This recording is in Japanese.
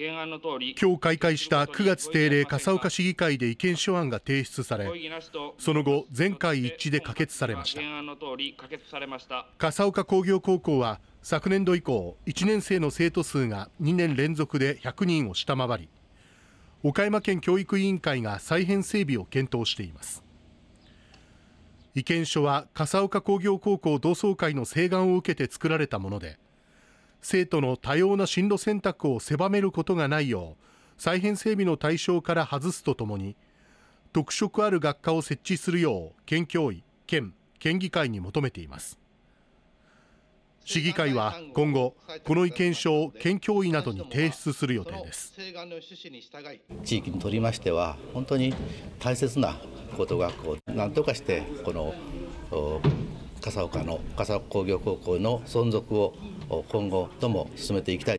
今日開会した9月定例笠岡市議会で意見書案が提出されその後全会一致で可決されました笠岡工業高校は昨年度以降1年生の生徒数が2年連続で100人を下回り岡山県教育委員会が再編整備を検討しています意見書は笠岡工業高校同窓会の請願を受けて作られたもので生徒の多様な進路選択を狭めることがないよう、再編整備の対象から外すとともに、特色ある学科を設置するよう県教委、県、県議会に求めています。市議会は今後、この意見書を県教委などに提出する予定です。地域にとりましては、本当に大切な高等学校、なんとかしてこの笠岡の笠岡工業高校の存続を今後とも進めていきたい。